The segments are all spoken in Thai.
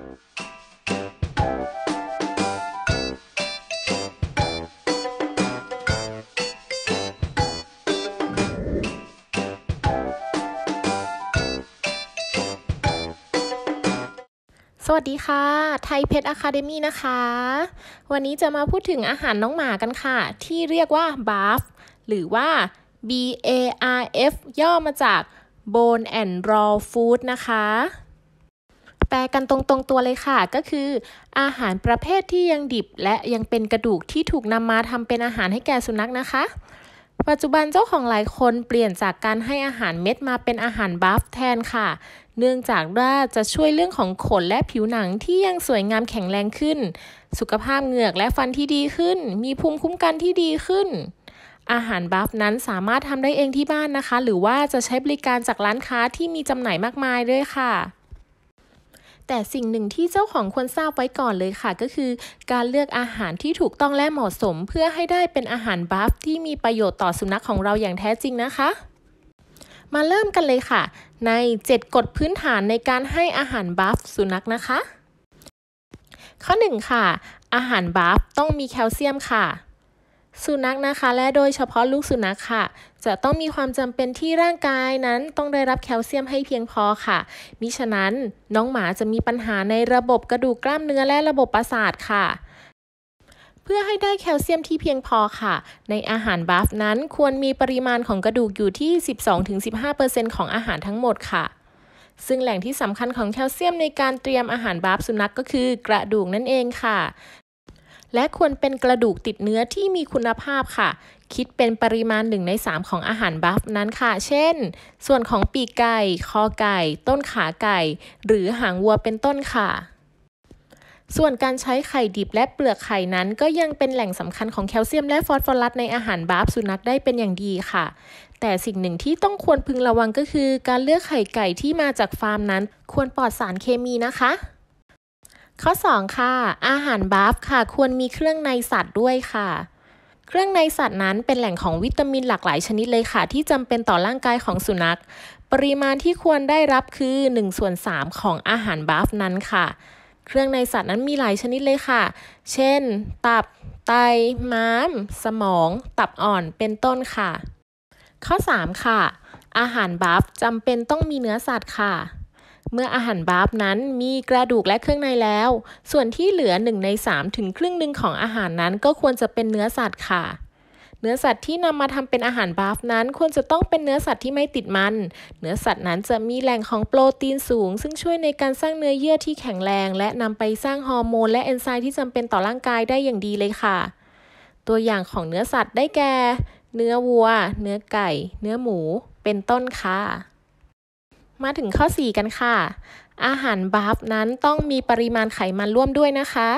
สวัสดีค่ะไทยเพชรอะคาเดมี่นะคะ วันนี้จะมาพูดถึงอาหารน้องหมากันค่ะ ที่เรียกว่าบาฟหรือว่า B A R F ย่อมาจาก Bone and Raw Food นะคะแปลกันตรงๆตัวเลยค่ะก็คือ อาหารประเภทที่ยังดิบ และยังเป็นกระดูกที่ถูกนำมาทำเป็นอาหารให้แก่สุนัขนะคะ ปัจจุบันเจ้าของหลายคนเปลี่ยนจากการให้อาหารเม็ดมาเป็นอาหารบัฟแทนค่ะ เนื่องจากว่าจะช่วยเรื่องของขนและผิวหนังที่ยังสวยงามแข็งแรงขึ้น สุขภาพเหงือกและฟันที่ดีขึ้น มีภูมิคุ้มกันที่ดีขึ้น อาหารบัฟนั้นสามารถทำได้เองที่บ้านนะคะหรือว่าจะใช้บริการจากร้านค้าที่มีจำหน่ายมากมายด้วยค่ะแต่สิ่งหนึ่งที่เจ้าของควรทราบไว้ก่อนเลยค่ะ ก็คือการเลือกอาหารที่ถูกต้องและเหมาะสม เพื่อให้ได้เป็นอาหารบัฟที่มีประโยชน์ต่อสุนัขของเราอย่างแท้จริงนะคะ มาเริ่มกันเลยค่ะ ใน7กฎพื้นฐานในการให้อาหารบัฟสุนัขนะคะ ข้อ1ค่ะ อาหารบัฟต้องมีแคลเซียมค่ะสุนัขนะคะและโดยเฉพาะลูกสุนัขค่ะ จะต้องมีความจำเป็นที่ร่างกายนั้นต้องได้รับแคลเซียมให้เพียงพอค่ะมิฉะนั้นน้องหมาจะมีปัญหาในระบบกระดูกกล้ามเนื้อและระบบประสาทค่ะ เพื่อให้ได้แคลเซียมที่เพียงพอค่ะ ในอาหารบัฟนั้นควรมีปริมาณของกระดูกอยู่ที่ 12-15%ของอาหารทั้งหมดค่ะ ซึ่งแหล่งที่สำคัญของแคลเซียมในการเตรียมอาหารบัฟสุนัขกก็คือ กระดูกนั่นเองค่ะและควรเป็นกระดูกติดเนื้อที่มีคุณภาพค่ะ คิดเป็นปริมาณหนึ่งใน 3 ของอาหารบัฟนั้นค่ะ เช่น ส่วนของปีกไก่ คอไก่ ต้นขาไก่ หรือหางวัวเป็นต้นค่ะ ส่วนการใช้ไข่ดิบและเปลือกไข่นั้น ก็ยังเป็นแหล่งสำคัญของแคลเซียมและฟอสฟอรัสในอาหารบัฟสุนัขได้เป็นอย่างดีค่ะ แต่สิ่งหนึ่งที่ต้องควรพึงระวังก็คือ การเลือกไข่ไก่ที่มาจากฟาร์มนั้น ควรปลอดสารเคมีนะคะข้อ2ค่ะอาหารบัฟค่ะควรมีเครื่องในสัตว์ด้วยค่ะ เครื่องในสัตว์นั้นเป็นแหล่งของวิตามินหลากหลายชนิดเลยค่ะ ที่จำเป็นต่อร่างกายของสุนัข ปริมาณที่ควรได้รับคือ1ส่วน3ของอาหารบัฟนั้นค่ะ เครื่องในสัตว์นั้นมีหลายชนิดเลยค่ะ เช่น ตับ ไต ม้ามสมอง ตับอ่อนเป็นต้นค่ะ ข้อ 3 ค่ะ อาหารบัฟจำเป็นต้องมีเนื้อสัตว์ค่ะเมื่ออาหารบาฟนั้นมีกระดูกและเครื่องในแล้ว ส่วนที่เหลือ 1 ใน 3 ถึงครึ่งหนึ่งของอาหารนั้นก็ควรจะเป็นเนื้อสัตว์ค่ะ เนื้อสัตว์ที่นำมาทำเป็นอาหารบาฟนั้น ควรจะต้องเป็นเนื้อสัตว์ที่ไม่ติดมัน เนื้อสัตว์นั้นจะมีแหล่งของโปรตีนสูง ซึ่งช่วยในการสร้างเนื้อเยื่อที่แข็งแรง และนำไปสร้างฮอร์โมนและเอนไซม์ที่จำเป็นต่อร่างกายได้อย่างดีเลยค่ะ ตัวอย่างของเนื้อสัตว์ได้แก่ เนื้อวัว เนื้อไก่ เนื้อหมู เป็นต้นค่ะมาถึงข้อ 4 กันค่ะ อาหารบัฟนั้นต้องมีปริมาณไขมันร่วมด้วยนะคะ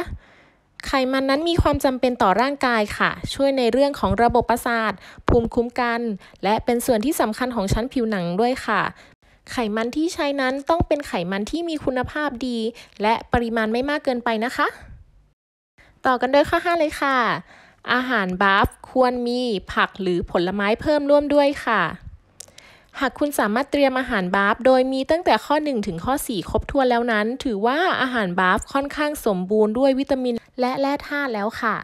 ไขมันนั้นมีความจำเป็นต่อร่างกายค่ะ ช่วยในเรื่องของระบบประสาท ภูมิคุ้มกัน และเป็นส่วนที่สำคัญของชั้นผิวหนังด้วยค่ะ ไขมันที่ใช้นั้นต้องเป็นไขมันที่มีคุณภาพดี และปริมาณไม่มากเกินไปนะคะ ต่อกันด้วยข้อ5เลยค่ะ อาหารบัฟควรมีผักหรือผลไม้เพิ่มร่วมด้วยค่ะหากคุณสามารถเตรียมอาหารบาฟ โดยมีตั้งแต่ข้อ 1 ถึงข้อ 4 ครบถ้วนแล้วนั้น ถือว่าอาหารบาฟค่อนข้างสมบูรณ์ด้วยวิตามินและแร่ธาตุแล้วค่ะ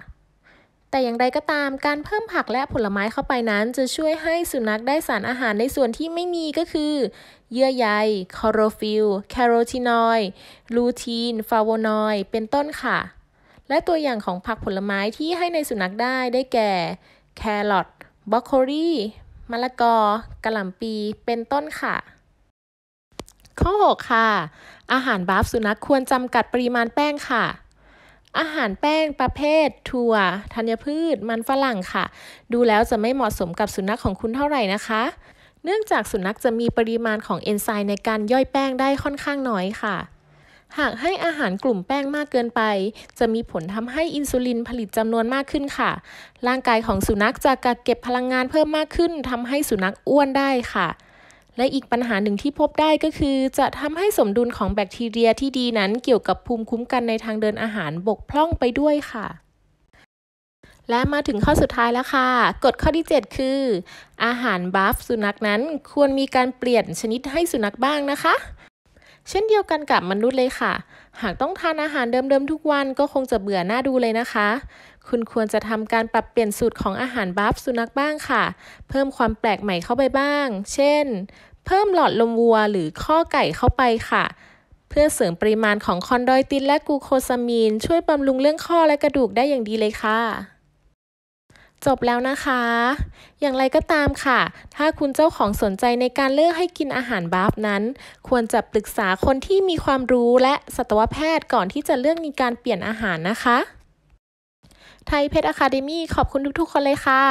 แต่อย่างไรก็ตามการเพิ่มผักและผลไม้เข้าไปนั้น จะช่วยให้สุนัขได้สารอาหารในส่วนที่ไม่มีก็คือ เยื่อใยคอโรฟิลแคโรทีนอยด์ลูทีน ฟาโวนอยด์เป็นต้นค่ะ และตัวอย่างของผักผลไม้ที่ให้ในสุนัขได้ได้แก่แครอทบรอกโคลีมะละกอกระหล่ำปี เป็นต้นค่ะ ข้อ 6 ค่ะ อาหารบาฟสุนัขควรจำกัดปริมาณแป้งค่ะ อาหารแป้ง ประเภท ถั่วธัญพืช มันฝรั่งค่ะ ดูแล้วจะไม่เหมาะสมกับสุนัขของคุณเท่าไหร่นะคะ เนื่องจากสุนัขจะมีปริมาณของเอนไซม์ในการย่อยแป้งได้ค่อนข้างน้อยค่ะหากให้อาหารกลุ่มแป้งมากเกินไป จะมีผลทำให้อินซูลินผลิตจำนวนมากขึ้นค่ะ ร่างกายของสุนัขจะกักเก็บพลังงานเพิ่มมากขึ้นทำให้สุนัขอ้วนได้ค่ะ และอีกปัญหาหนึ่งที่พบได้ก็คือจะทำให้สมดุลของแบคทีเรียที่ดีนั้นเกี่ยวกับภูมิคุ้มกันในทางเดินอาหารบกพร่องไปด้วยค่ะ และมาถึงข้อสุดท้ายแล้วค่ะกฎข้อที่ 7 คือ อาหารบัฟสุนัขนั้นควรมีการเปลี่ยนชนิดให้สุนัขบ้างนะคะเช่นเดียวกันกับมนุษย์เลยค่ะ หากต้องทานอาหารเดิม ๆ ทุกวันก็คงจะเบื่อหน้าดูเลยนะคะ คุณควรจะทำการปรับเปลี่ยนสูตรของอาหารบัฟสุนัขบ้างค่ะ เพิ่มความแปลกใหม่เข้าไปบ้าง เช่น เพิ่มหลอดลมวัว หรือข้อไก่เข้าไปค่ะ เพื่อเสริมปริมาณของคอนดอยตินและกูโคซามีนช่วยบำรุงเรื่องข้อและกระดูกได้อย่างดีเลยค่ะจบแล้วนะคะ อย่างไรก็ตามค่ะ ถ้าคุณเจ้าของสนใจในการเลือกให้กินอาหารบาฟนั้น ควรจะปรึกษาคนที่มีความรู้และสัตวแพทย์ก่อนที่จะเลือกในการเปลี่ยนอาหารนะคะ ไทยเพชรอะคาเดมี่ ขอบคุณทุก ๆ คนเลยค่ะ